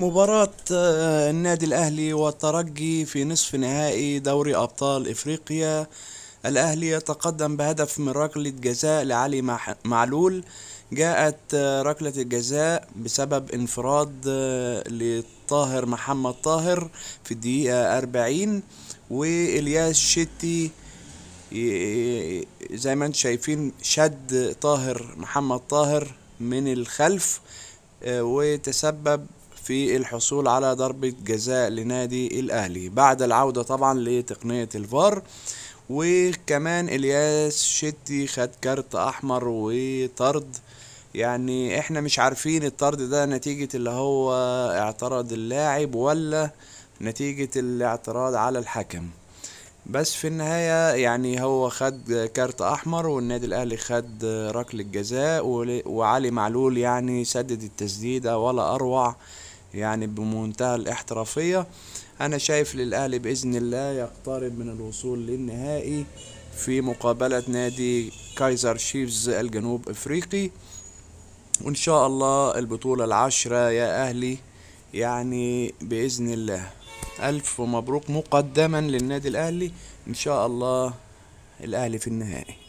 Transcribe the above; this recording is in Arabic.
مباراة آه، النادي الأهلي والترجي في نصف نهائي دوري أبطال إفريقيا الأهلي يتقدم بهدف من ركلة جزاء لعلي معلول جاءت آه، ركلة الجزاء بسبب انفراد آه، لطاهر محمد طاهر في الدقيقة أربعين وإلياس شتي زي ما انتم شايفين شد طاهر محمد طاهر من الخلف وتسبب في الحصول على ضربة جزاء لنادي الأهلي بعد العودة طبعا لتقنية الفار وكمان الياس شتي خد كارت احمر وطرد يعني احنا مش عارفين الطرد ده نتيجة اللي هو اعترض اللاعب ولا نتيجة الاعتراض على الحكم بس في النهاية يعني هو خد كارت أحمر والنادي الأهلي خد ركلة جزاء وعلي معلول يعني سدد التسديدة ولا أروع يعني بمنتهى الاحترافية أنا شايف للأهلي بإذن الله يقترب من الوصول للنهائي في مقابلة نادي كايزر شيفز الجنوب أفريقي وإن شاء الله البطولة العشرة يا أهلي يعني بإذن الله ألف مبروك مقدما للنادي الأهلي إن شاء الله الأهلي في النهائي